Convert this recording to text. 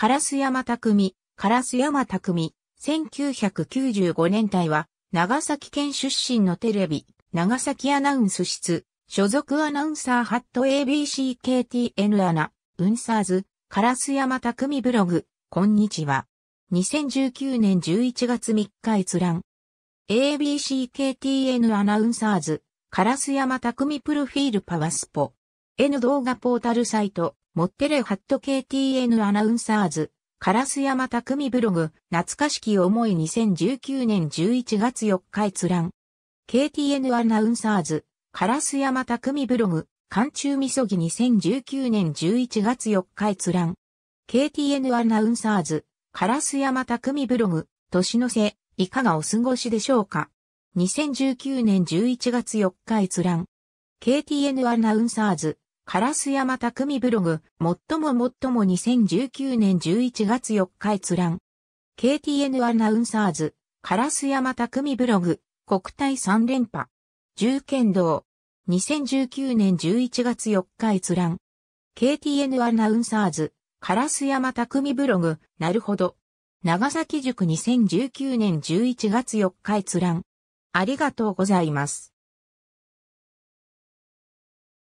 カラス山匠、カラス山匠、1995年代は、長崎県出身のテレビ、長崎アナウンス室、所属アナウンサーハット ABCKTN アナ、ウンサーズ、カラス山匠ブログ、こんにちは。2019年11月3日閲覧。ABCKTN アナウンサーズ、カラス山匠プロフィールパワスポ。N 動画ポータルサイト、モッテレハット KTN アナウンサーズ、カラス山匠ブログ、懐かしき思い2019年11月4日閲覧。KTN アナウンサーズ、カラス山匠ブログ、寒中みそぎ2019年11月4日閲覧。KTN アナウンサーズ、カラス山匠ブログ、年の瀬、いかがお過ごしでしょうか ?2019 年11月4日閲覧。KTN アナウンサーズ、カラス山匠ブログ、最も最も2019年11月4日閲覧。KTN アナウンサーズ、カラス山匠ブログ、国体3連覇。重剣道。2019年11月4日閲覧。KTN アナウンサーズ、カラス山匠ブログ、なるほど。長崎塾2019年11月4日閲覧。ありがとうございます。